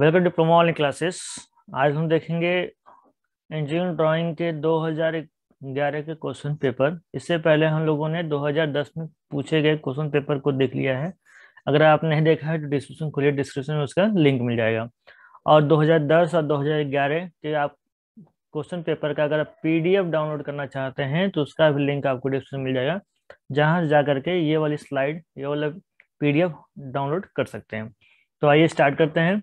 welcome promo online classes आज हम देखेंगे इंजीनियरिंग ड्राइंग के 2011 के क्वेश्चन पेपर इससे पहले हम लोगों ने 2010 में पूछे गए क्वेश्चन पेपर को देख लिया है अगर आप नहीं देखा है तो डिस्क्रिप्शन खोलिए डिस्क्रिप्शन में उसका लिंक मिल जाएगा और 2010 और 2011 के आप क्वेश्चन पेपर का अगर आप पीडीएफ डाउनलोड करना चाहते हैं तो उसका भी लिंक आपको डिस्क्रिप्शन मिल जाएगा जहाँ जा करके ये वाली स्लाइड ये वाला पी डाउनलोड कर सकते हैं तो आइए स्टार्ट करते हैं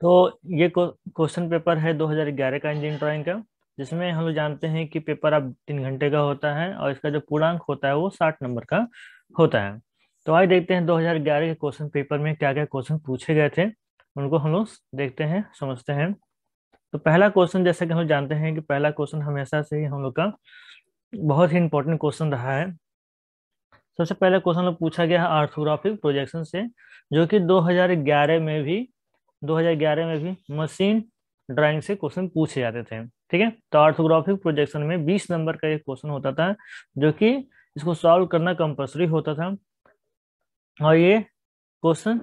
तो ये क्वेश्चन पेपर है 2011 का इंजीनियर ड्राइंग का जिसमें हम जानते हैं कि पेपर अब तीन घंटे का होता है और इसका जो पूर्णांक होता है वो साठ नंबर का होता है तो आज देखते हैं 2011 के क्वेश्चन पेपर में क्या क्या क्वेश्चन पूछे गए थे उनको हम लोग देखते हैं समझते हैं तो पहला क्वेश्चन जैसा कि हम जानते हैं कि पहला क्वेश्चन हमेशा से ही हम लोग का बहुत ही इंपॉर्टेंट क्वेश्चन रहा है सबसे पहला क्वेश्चन पूछा गया है आर्थोग्राफिक प्रोजेक्शन से जो कि 2011 में भी 2011 में भी मशीन ड्राइंग से क्वेश्चन पूछे जाते थे ठीक है तो आर्थोग्राफिक प्रोजेक्शन में 20 नंबर का एक क्वेश्चन होता था जो कि इसको सॉल्व करना कंपलसरी होता था और ये क्वेश्चन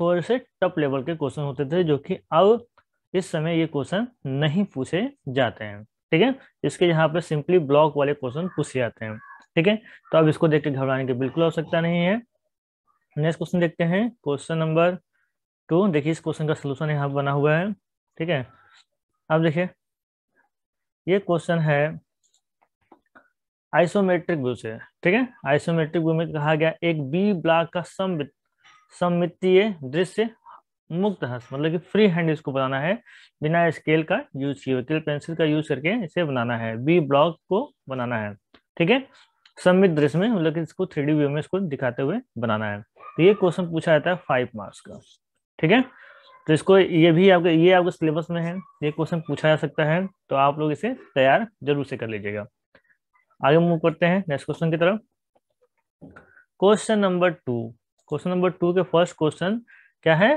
थोड़े से टप लेवल के क्वेश्चन होते थे जो कि अब इस समय ये क्वेश्चन नहीं पूछे जाते हैं ठीक है इसके यहाँ पे सिंपली ब्लॉक वाले क्वेश्चन पूछे जाते हैं ठीक है तो अब इसको देख के घबराने की बिल्कुल आवश्यकता नहीं है नेक्स्ट क्वेश्चन देखते हैं क्वेश्चन नंबर टू देखिए इस क्वेश्चन का सोल्यूशन यहाँ बना हुआ है ठीक है अब देखिए ये क्वेश्चन है आइसोमेट्रिक व्यू से ठीक है आइसोमेट्रिक व्यू में कहा गया एक बी ब्लॉक का सममितीय दृश्य मुक्त हस्त मतलब कि फ्री हैंड इसको बनाना है बिना स्केल का यूज किए स्केल पेंसिल का यूज करके इसे बनाना है बी ब्लॉक को बनाना है ठीक है सम्मित दृश्य में मतलब कि इसको थ्री व्यू में इसको दिखाते हुए बनाना है तो ये क्वेश्चन पूछा जाता है फाइव मार्क्स का ठीक है तो इसको ये भी आपके ये आपके सिलेबस में है ये क्वेश्चन पूछा जा सकता है तो आप लोग इसे तैयार जरूर से कर लीजिएगा आगे मूव करते हैं नेक्स्ट क्वेश्चन की तरफ question number two question number two के फर्स्ट क्वेश्चन क्या है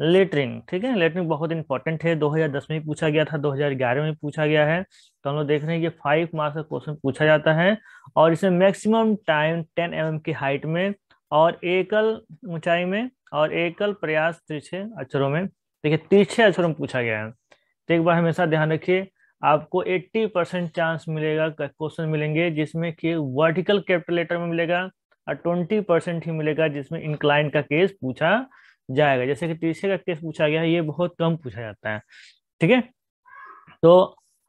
लेटरिंग ठीक है लेटरिंग बहुत इंपॉर्टेंट है 2010 में पूछा गया था 2011 में पूछा गया है तो हम लोग देख रहे हैं ये फाइव मार्क्स का क्वेश्चन पूछा जाता है और इसे मैक्सिमम टाइम 10 एम mm की हाइट में और एकल ऊंचाई में और एकल प्रयास तिरछे अक्षरों में देखिए तिरछे अक्षरों में पूछा गया है तो एक बार हमेशा ध्यान रखिए आपको 80 परसेंट चांस मिलेगा क्वेश्चन मिलेंगे जिसमें कि वर्टिकल कैपिटल लेटर में मिलेगा और 20 परसेंट ही मिलेगा जिसमें इंक्लाइन का केस पूछा जाएगा जैसे कि तीसरे का केस पूछा गया ये बहुत कम पूछा जाता है ठीक है तो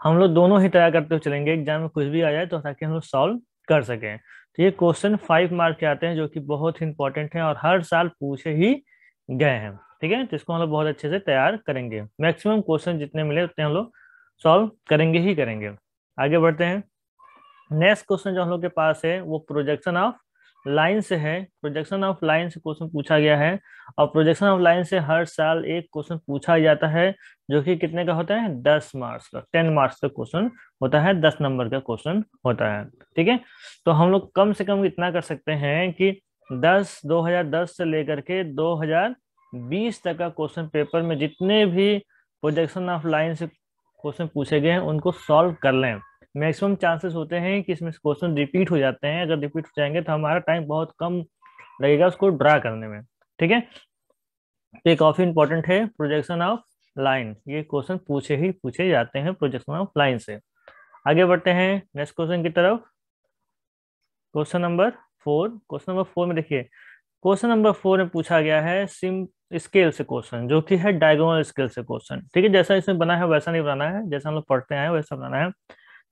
हम लोग दोनों ही तैयार करते हुए चलेंगे एग्जाम में कुछ भी आ जाए तो ताकि हम लोग सॉल्व कर सकें तो ये क्वेश्चन फाइव मार्क के आते हैं जो कि बहुत ही इंपॉर्टेंट हैं और हर साल पूछे ही गए हैं ठीक है तो इसको हम लोग बहुत अच्छे से तैयार करेंगे मैक्सिमम क्वेश्चन जितने मिले उतने हम लोग सॉल्व करेंगे ही करेंगे आगे बढ़ते हैं नेक्स्ट क्वेश्चन जो हम लोग के पास है वो प्रोजेक्शन ऑफ लाइन से है प्रोजेक्शन ऑफ लाइन से क्वेश्चन पूछा गया है और प्रोजेक्शन ऑफ लाइन से हर साल एक क्वेश्चन पूछा जाता है जो कि कितने का होता है दस मार्क्स का टेन मार्क्स का क्वेश्चन होता है दस नंबर का क्वेश्चन होता है ठीक है तो हम लोग कम से कम इतना कर सकते हैं कि दस दो हजार दस से लेकर के दो हजार बीस तक का क्वेश्चन पेपर में जितने भी प्रोजेक्शन ऑफ लाइन से क्वेश्चन पूछे गए हैं उनको सॉल्व कर लें मैक्सिमम चांसेस होते हैं कि इसमें क्वेश्चन रिपीट हो जाते हैं अगर रिपीट हो जाएंगे तो हमारा टाइम बहुत कम लगेगा उसको ड्रा करने में ठीक है तो ये काफी इंपॉर्टेंट है प्रोजेक्शन ऑफ लाइन ये क्वेश्चन पूछे ही पूछे जाते हैं प्रोजेक्शन ऑफ लाइन से आगे बढ़ते हैं नेक्स्ट क्वेश्चन की तरफ question number four question number four में देखिए क्वेश्चन नंबर फोर में पूछा गया है सिम स्केल से क्वेश्चन जो कि है डायगोनल स्केल से क्वेश्चन ठीक है जैसा इसमें बना है वैसा नहीं बनाना है जैसा हम लोग पढ़ते हैं वैसा बनाना है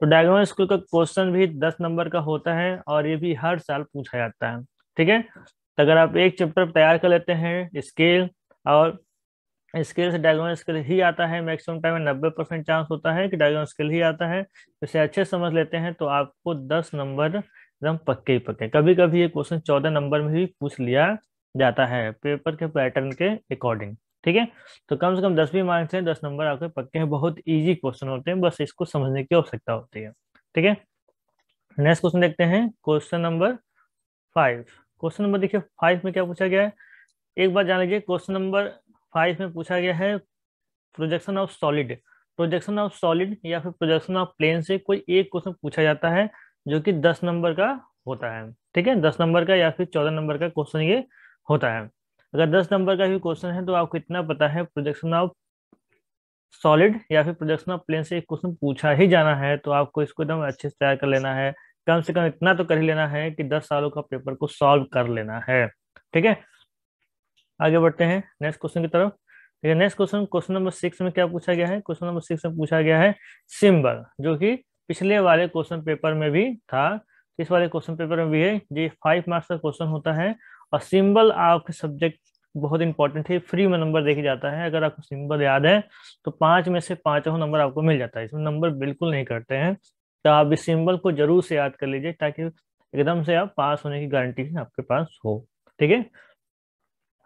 तो डायगोनल स्कूल का क्वेश्चन भी दस नंबर का होता है और ये भी हर साल पूछा जाता है ठीक है तो अगर आप एक चैप्टर तैयार कर लेते हैं स्केल और स्केल से डायगोनल स्केल ही आता है मैक्सिमम टाइम में नब्बे परसेंट चांस होता है कि डायगोनल स्केल ही आता है इसे अच्छे समझ लेते हैं तो आपको दस नंबर एकदम पक्के ही पक्के कभी कभी ये क्वेश्चन चौदह नंबर में भी पूछ लिया जाता है पेपर के पैटर्न के अकॉर्डिंग ठीक है तो कम से कम दस भी मार्क्स हैं दस नंबर आपके पक्के हैं बहुत इजी क्वेश्चन होते हैं बस इसको समझने की आवश्यकता होती है ठीक है नेक्स्ट क्वेश्चन देखते हैं question number five question number देखिए फाइव में क्या पूछा गया है एक बार जान लीजिए क्वेश्चन नंबर फाइव में पूछा गया है projection of solid projection of solid या फिर प्रोजेक्शन ऑफ प्लेन से कोई एक क्वेश्चन पूछा जाता है जो कि दस नंबर का होता है ठीक है दस नंबर का या फिर चौदह नंबर का क्वेश्चन ये होता है अगर दस नंबर का भी क्वेश्चन है तो आपको इतना पता है प्रोजेक्शन ऑफ सॉलिड या फिर प्रोजेक्शन ऑफ प्लेन से एक क्वेश्चन पूछा ही जाना है तो आपको इसको एकदम अच्छे से तैयार कर लेना है कम से कम इतना तो कर ही लेना है कि दस सालों का पेपर को सॉल्व कर लेना है ठीक है आगे बढ़ते हैं नेक्स्ट क्वेश्चन की तरफ ठीक है next question question number six में क्या पूछा गया है क्वेश्चन नंबर सिक्स में पूछा गया है सिंबल जो कि पिछले वाले क्वेश्चन पेपर में भी था इस वाले क्वेश्चन पेपर में भी है ये फाइव मार्क्स का क्वेश्चन होता है और सिंबल आपके सब्जेक्ट बहुत इंपॉर्टेंट है फ्री में नंबर देखे जाता है अगर आपको सिंबल याद है तो पांच में से पांचों नंबर आपको मिल जाता है इसमें नंबर बिल्कुल नहीं करते हैं तो आप इस सिंबल को जरूर से याद कर लीजिए ताकि एकदम से आप पास होने की गारंटी आपके पास हो ठीक है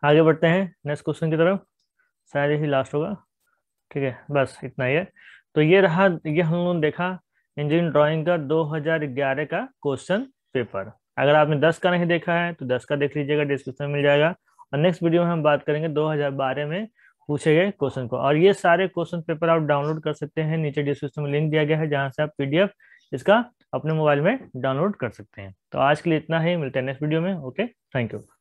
आगे बढ़ते हैं नेक्स्ट क्वेश्चन की तरफ शायद ही लास्ट होगा ठीक है बस इतना ही है तो ये रहा ये हम लोगों ने देखा इंजीनियरिंग ड्राइंग का 2011 का क्वेश्चन पेपर अगर आपने दस का नहीं देखा है तो दस का देख लीजिएगा डिस्क्रिप्शन मिल जाएगा और नेक्स्ट वीडियो में हम बात करेंगे 2012 में पूछे गए क्वेश्चन को और ये सारे क्वेश्चन पेपर आप डाउनलोड कर सकते हैं नीचे डिस्क्रिप्शन में लिंक दिया गया है जहाँ से आप पीडीएफ इसका अपने मोबाइल में डाउनलोड कर सकते हैं तो आज के लिए इतना ही मिलता है नेक्स्ट वीडियो में ओके थैंक यू